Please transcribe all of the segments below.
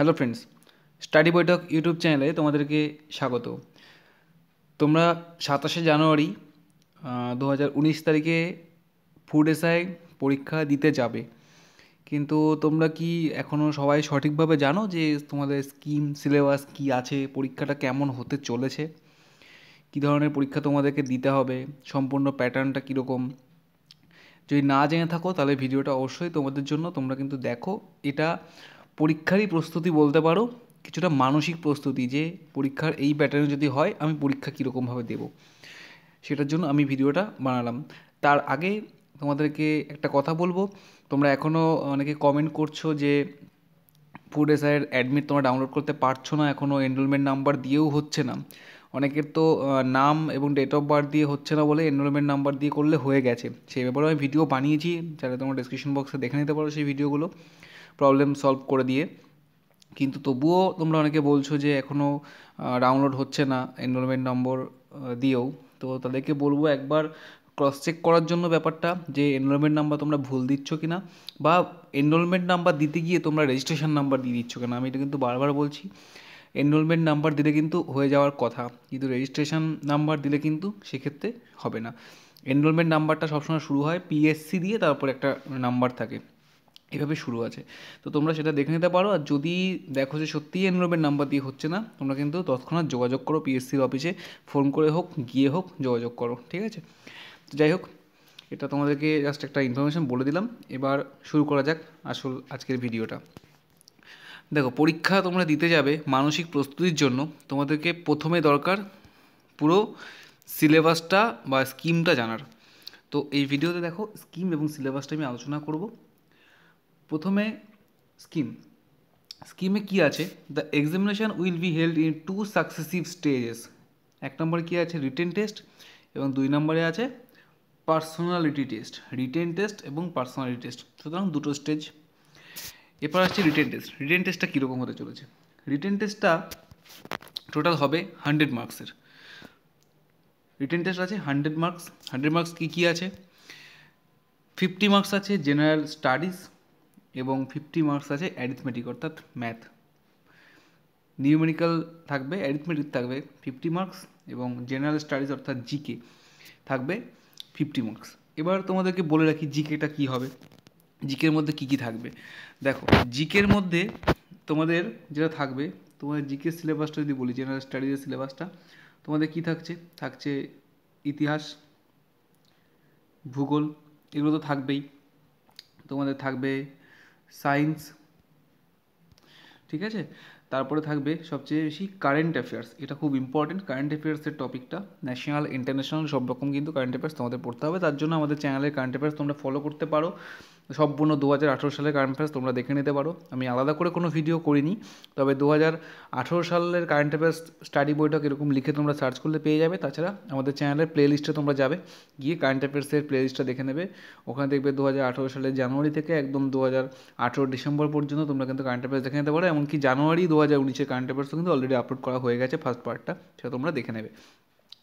Hello friends study Baithak YouTube চ্যানেলে তোমাদেরকে স্বাগত তোমরা সাতাশে জানুয়ারি দু তারিখে ফুড এসআই পরীক্ষা দিতে যাবে কিন্তু তোমরা কি এখনও সবাই সঠিকভাবে জানো যে তোমাদের স্কিম সিলেবাস কি আছে পরীক্ষাটা কেমন হতে চলেছে কী ধরনের পরীক্ষা তোমাদেরকে দিতে হবে সম্পূর্ণ প্যাটার্নটা কীরকম যদি না জেনে থাকো তাহলে ভিডিওটা অবশ্যই তোমাদের জন্য তোমরা কিন্তু দেখো এটা পরীক্ষারই প্রস্তুতি বলতে পারো কিছুটা মানসিক প্রস্তুতি যে পরীক্ষার এই প্যাটার্নে যদি হয় আমি পরীক্ষা কীরকমভাবে দেব সেটার জন্য আমি ভিডিওটা বানালাম তার আগে তোমাদেরকে একটা কথা বলবো তোমরা এখনও অনেকে কমেন্ট করছো যে ফুড এসআইয়ের অ্যাডমিট তোমরা ডাউনলোড করতে পারছো না এখনও এনরোলমেন্ট নাম্বার দিয়েও হচ্ছে না অনেকের তো নাম এবং ডেট অফ বার্থ দিয়ে হচ্ছে না বলে এনরোলমেন্ট নাম্বার দিয়ে করলে হয়ে গেছে সেই ব্যাপারে আমি ভিডিও বানিয়েছি যারা তোমরা ডিসক্রিপশন বক্সে দেখে নিতে পারো সেই ভিডিওগুলো প্রবলেম সলভ করে দিয়ে কিন্তু তবুও তোমরা অনেকে বলছো যে এখনও ডাউনলোড হচ্ছে না এনরোলমেন্ট নম্বর দিয়েও তো তাদেরকে বলবো একবার ক্রস চেক করার জন্য ব্যাপারটা যে এনরোলমেন্ট নাম্বার তোমরা ভুল দিচ্ছ কি না বা এনরোলমেন্ট নাম্বার দিতে গিয়ে তোমরা রেজিস্ট্রেশন নাম্বার দিয়ে দিচ্ছ কেন আমি এটা কিন্তু বারবার বলছি এনরোলমেন্ট নাম্বার দিলে কিন্তু হয়ে যাওয়ার কথা কিন্তু রেজিস্ট্রেশন নাম্বার দিলে কিন্তু সেক্ষেত্রে হবে না এনরোলমেন্ট নাম্বারটা সবসময় শুরু হয় পিএসসি দিয়ে তারপর একটা নাম্বার থাকে এভাবে শুরু আছে তো তোমরা সেটা দেখে নিতে পারো আর যদি দেখো যে সত্যিই এনরোলমেন্ট নাম্বার দিয়ে হচ্ছে না তোমরা কিন্তু তৎক্ষণাৎ যোগাযোগ করো পিএসসির অফিসে ফোন করে হোক গিয়ে হোক যোগাযোগ করো ঠিক আছে তো যাই হোক এটা তোমাদেরকে জাস্ট একটা ইনফরমেশান বলে দিলাম এবার শুরু করা যাক আসল আজকের ভিডিওটা দেখো পরীক্ষা তোমরা দিতে যাবে মানসিক প্রস্তুতির জন্য তোমাদেরকে প্রথমে দরকার পুরো সিলেবাসটা বা স্কিমটা জানার তো এই ভিডিওতে দেখো স্কিম এবং সিলেবাসটা আমি আলোচনা করব প্রথমে স্কিম স্কিমে কি আছে the examination will be held in two successive stages এক নম্বরে কী আছে রিটেন টেস্ট এবং দুই নম্বরে আছে পার্সোনালিটি টেস্ট রিটেন টেস্ট এবং পার্সোনালিটি টেস্ট সুতরাং দুটো স্টেজ এরপর আসছে রিটেন টেস্ট রিটেন টেস্টটা কীরকম হতে চলেছে রিটেন টেস্টটা টোটাল হবে হান্ড্রেড মার্কসের রিটেন টেস্ট আছে হান্ড্রেড মার্কস হান্ড্রেড মার্কস কী কী আছে ফিফটি মার্কস আছে জেনারেল স্টাডিজ এবং ফিফটি মার্কস আছে অ্যারিথমেটিক অর্থাৎ ম্যাথ নিউমেরিক্যাল থাকবে অ্যারিথমেটিক থাকবে ফিফটি মার্কস এবং জেনারেল স্টাডিজ অর্থাৎ জিকে থাকবে ফিফটি মার্কস এবার তোমাদেরকে বলে রাখি জিকেটা কি হবে জিকের মধ্যে কি কি থাকবে দেখো জিকের মধ্যে তোমাদের যেটা থাকবে তোমাদের জিকের সিলেবাসটা যদি বলি জেনারেল স্টাডিজের সিলেবাসটা তোমাদের কি থাকছে থাকছে ইতিহাস ভূগোল এগুলো তো থাকবেই তোমাদের থাকবে সায়েন্স ঠিক আছে তারপরে থাকবে সবচেয়ে বেশি কারেন্ট অ্যাফেয়ার্স এটা খুব ইম্পর্টেন্ট কারেন্ট অ্যাফেয়ার্সের টপিকটা ন্যাশনাল ইন্টারন্যাশনাল সব রকম কিন্তু কারেন্ট অ্যাফেয়ার্স তোমাদের পড়তে হবে তার জন্য আমাদের চ্যানেলের কারেন্ট অ্যাফেয়ার্স তোমরা ফলো করতে পারো সম্পূর্ণ দু হাজার আঠেরো সালের কারেন্ট অ্যাফেয়ার্স তোমরা দেখে নিতে পারো আমি আলাদা করে কোনো ভিডিও করিনি তবে দু হাজার আঠেরো সালের কারেন্ট অ্যাফেয়ার্স স্টাডি বইটা এরকম লিখে তোমরা সার্চ করলে পেয়ে যাবে তাছাড়া আমাদের চ্যানেলের প্লে লিস্টে তোমরা যাবে গিয়ে কারেন্ট অ্যাফেয়ার্সের প্লে লিস্টটা দেখে নেবে ওখানে দেখবে দু হাজার আঠেরো সালের জানুয়ারি থেকে একদম দু হাজার আঠেরো ডিসেম্বর পর্যন্ত তোমরা কিন্তু কারেন্ট অ্যাফেয়ার্স দেখে নিতে পারো এমনকি জানুয়ারি দু হাজার উনিশের কারেন্ট অ্যাফেয়ার্সও কিন্তু অলরেডি আপলোড করা হয়ে গেছে ফার্স্ট পার্টটা সেটা তোমরা দেখে নেবে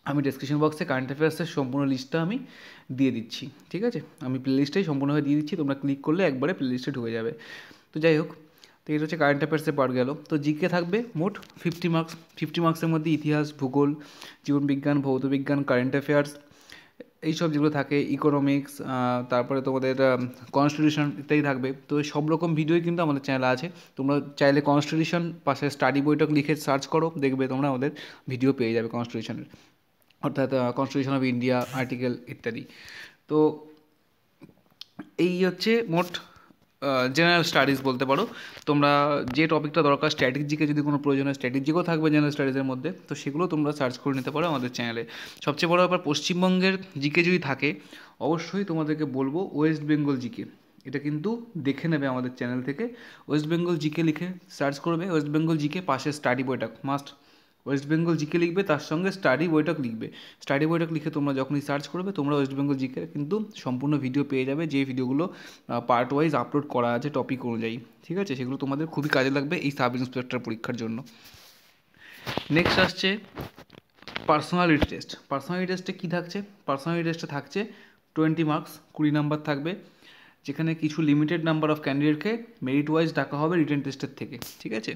আমি ডিসক্রিপশন বক্সে কারেন্ট অ্যাফেয়ার্সের সম্পূর্ণ লিস্টটা আমি দিয়ে দিচ্ছি ঠিক আছে আমি প্লে লিস্টটাই সম্পূর্ণভাবে দিয়ে দিচ্ছি তোমরা ক্লিক করলে একবারে প্লে লিস্টে ঢুকে যাবে তো যাই হোক তো এটা হচ্ছে কারেন্ট অ্যাফেয়ার্সের পার্ট গেল তো জিকে থাকবে মোট ফিফটি মার্কস ফিফটি মার্কসের মধ্যে ইতিহাস ভূগোল জীবনবিজ্ঞান ভৌতবিজ্ঞান কারেন্ট অ্যাফেয়ার্স এইসব যেগুলো থাকে ইকোনমিক্স তারপরে তোমাদের কনস্টিটিউশন ইত্যাদি থাকবে তো সব রকম ভিডিওই কিন্তু আমাদের চ্যানেলে আছে তোমরা চাইলে কনস্টিটিউশন পাশে স্টাডি বইটা লিখে সার্চ করো দেখবে তোমরা আমাদের ভিডিও পেয়ে যাবে কনস্টিটিউশনের অর্থাৎ কনস্টিটিউশন অফ ইন্ডিয়া আর্টিকেল ইত্যাদি তো এই হচ্ছে মোট জেনারেল স্টাডিজ বলতে পারো তোমরা যে টপিকটা দরকার স্ট্র্যাটেজিকে যদি কোনো প্রয়োজন হয় স্ট্র্যাটেজিকও থাকবে জেনারেল স্টাডিজের মধ্যে তো সেগুলো তোমরা সার্চ করে নিতে পারো আমাদের চ্যানেলে সবচেয়ে বড় ব্যাপার পশ্চিমবঙ্গের জিকে যদি থাকে অবশ্যই তোমাদেরকে বলবো ওয়েস্ট বেঙ্গল জিকে এটা কিন্তু দেখে নেবে আমাদের চ্যানেল থেকে ওয়েস্ট বেঙ্গল জিকে লিখে সার্চ করবে ওয়েস্ট বেঙ্গল জিকে পাশে স্টাডি বইটা মাস্ট ওয়েস্ট বেঙ্গল জিকে লিখবে তার সঙ্গে স্টাডি বইটা লিখবে স্টাডি বইটা লিখে তোমরা যখনই সার্চ করবে তোমরা ওয়েস্ট বেঙ্গল জিকে কিন্তু সম্পূর্ণ ভিডিও পেয়ে যাবে যে ভিডিওগুলো পার্ট ওয়াইজ আপলোড করা আছে টপিক অনুযায়ী ঠিক আছে সেগুলো তোমাদের খুবই কাজে লাগবে এই সাব ইন্সপেক্টর পরীক্ষার জন্য নেক্সট আসছে পার্সোনালিটি টেস্ট পার্সোনালিটি টেস্টে কী থাকছে পার্সোনালিটি টেস্টে থাকছে টোয়েন্টি মার্কস কুড়ি নাম্বার থাকবে যেখানে কিছু লিমিটেড নাম্বার অফ ক্যান্ডিডেটকে মেরিট ওয়াইজ ডাকা হবে রিটার্ন টেস্টের থেকে ঠিক আছে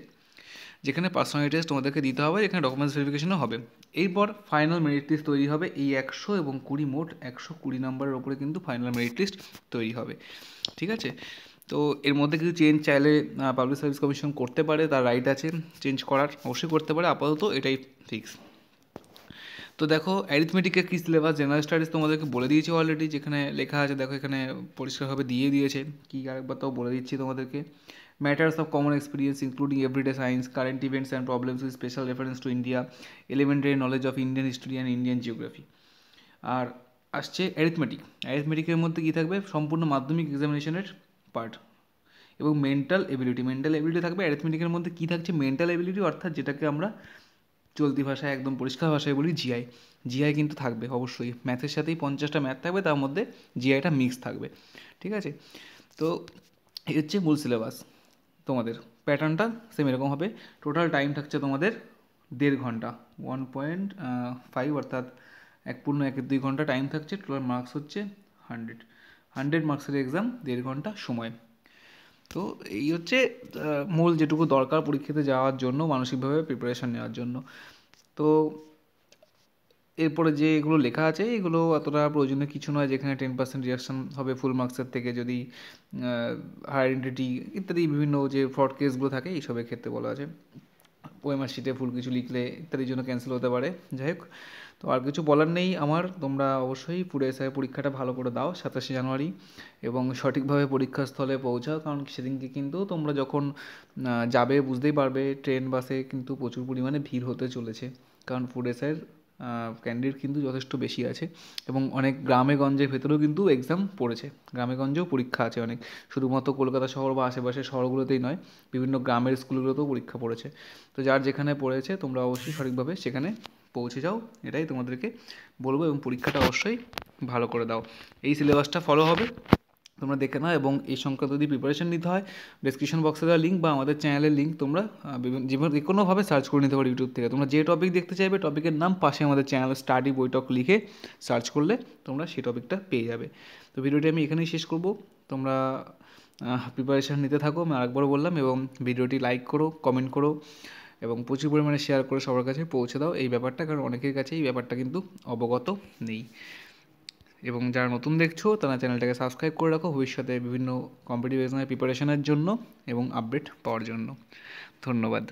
যেখানে পার্সোনালি টেস্ট তোমাদেরকে দিতে হবে এখানে ডকুমেন্টস ভেরিফিকেশনও হবে এরপর ফাইনাল মেরিট লিস্ট তৈরি হবে এই একশো এবং কুড়ি মোট একশো কুড়ি নম্বরের ওপরে কিন্তু ফাইনাল মেরিট লিস্ট তৈরি হবে ঠিক আছে তো এর মধ্যে কিছু চেঞ্জ চাইলে পাবলিক সার্ভিস কমিশন করতে পারে তার রাইট আছে চেঞ্জ করার অবশ্যই করতে পারে আপাতত এটাই ফিক্স তো দেখো অ্যারিথমেটিকের কী সিলেবাস জেনারেল স্টাডিজ তোমাদেরকে বলে দিয়েছে অলরেডি যেখানে লেখা আছে দেখো এখানে পরিষ্কারভাবে দিয়ে দিয়েছে কী আরেকবার তাও বলে দিচ্ছি তোমাদেরকে matters of common experience including everyday science, current events and problems with special reference to India, elementary knowledge of Indian history and Indian geography. আর আসছে অ্যারিথমেটিক অ্যারিথমেটিকের মধ্যে কী থাকবে সম্পূর্ণ মাধ্যমিক এক্সামিনেশনের পার্ট এবং মেন্টাল এবিলিটি মেন্টাল এবিলিটি থাকবে অ্যারিথমেটিকের মধ্যে কী থাকছে মেন্টাল এবিলিটি অর্থাৎ যেটাকে আমরা চলতি ভাষায় একদম পরিষ্কার ভাষায় বলি জিআই জিআই কিন্তু থাকবে অবশ্যই ম্যাথের সাথেই পঞ্চাশটা ম্যাথ থাকবে তার মধ্যে জিআইটা মিক্স থাকবে ঠিক আছে তো হচ্ছে মূল সিলেবাস তোমাদের প্যাটার্নটা সেম এরকম হবে টোটাল টাইম থাকছে তোমাদের দেড় ঘন্টা ওয়ান পয়েন্ট ফাইভ অর্থাৎ এক পূর্ণ এক দুই ঘন্টা টাইম থাকছে টোটাল মার্কস হচ্ছে হান্ড্রেড হান্ড্রেড মার্কসের এক্সাম দেড় ঘন্টা সময় তো এই হচ্ছে মূল যেটুকু দরকার পরীক্ষাতে যাওয়ার জন্য মানসিকভাবে প্রিপারেশান নেওয়ার জন্য তো এরপরে যে এগুলো লেখা আছে এগুলো অতটা প্রয়োজনীয় কিছু নয় যেখানে টেন পার্সেন্ট রিয়াকশান হবে ফুল মার্কসের থেকে যদি আইডেন্টি ইত্যাদি বিভিন্ন যে ফ্রড কেসগুলো থাকে এইসবের ক্ষেত্রে বলা আছে পোয়েমার শিটে ফুল কিছু লিখলে ইত্যাদির জন্য ক্যান্সেল হতে পারে যাই হোক তো আর কিছু বলার নেই আমার তোমরা অবশ্যই পুরে এসে পরীক্ষাটা ভালো করে দাও সাতাশে জানুয়ারি এবং সঠিকভাবে পরীক্ষাস্থলে পৌঁছাও কারণ সেদিনকে কিন্তু তোমরা যখন যাবে বুঝতেই পারবে ট্রেন বাসে কিন্তু প্রচুর পরিমাণে ভিড় হতে চলেছে কারণ ফুড এসআইয়ের ক্যান্ডিডেট কিন্তু যথেষ্ট বেশি আছে এবং অনেক গ্রামে গঞ্জের ভেতরেও কিন্তু এক্সাম পড়েছে গ্রামে গঞ্জেও পরীক্ষা আছে অনেক শুধুমাত্র কলকাতা শহর বা আশেপাশের শহরগুলোতেই নয় বিভিন্ন গ্রামের স্কুলগুলোতেও পরীক্ষা পড়েছে তো যার যেখানে পড়েছে তোমরা অবশ্যই সঠিকভাবে সেখানে পৌঁছে যাও এটাই তোমাদেরকে বলবো এবং পরীক্ষাটা অবশ্যই ভালো করে দাও এই সিলেবাসটা ফলো হবে তোমরা দেখে নাও এবং এই সংক্রান্ত যদি প্রিপারেশন নিতে হয় ডিসক্রিপশন বক্সে দেওয়া লিঙ্ক বা আমাদের চ্যানেলের লিঙ্ক তোমরা বিভিন্ন যে কোনোভাবে সার্চ করে নিতে পারো ইউটিউব থেকে তোমরা যে টপিক দেখতে চাইবে টপিকের নাম পাশে আমাদের চ্যানেল স্টাডি টক লিখে সার্চ করলে তোমরা সেই টপিকটা পেয়ে যাবে তো ভিডিওটি আমি এখানেই শেষ করব তোমরা প্রিপারেশান নিতে থাকো আমি আরেকবার বললাম এবং ভিডিওটি লাইক করো কমেন্ট করো এবং প্রচুর পরিমাণে শেয়ার করে সবার কাছে পৌঁছে দাও এই ব্যাপারটা কারণ অনেকের কাছে এই ব্যাপারটা কিন্তু অবগত নেই এবং যারা নতুন দেখছো তারা চ্যানেলটাকে সাবস্ক্রাইব করে রাখো ভবিষ্যতে বিভিন্ন কম্পিটিভ এক্সামের প্রিপারেশনের জন্য এবং আপডেট পাওয়ার জন্য ধন্যবাদ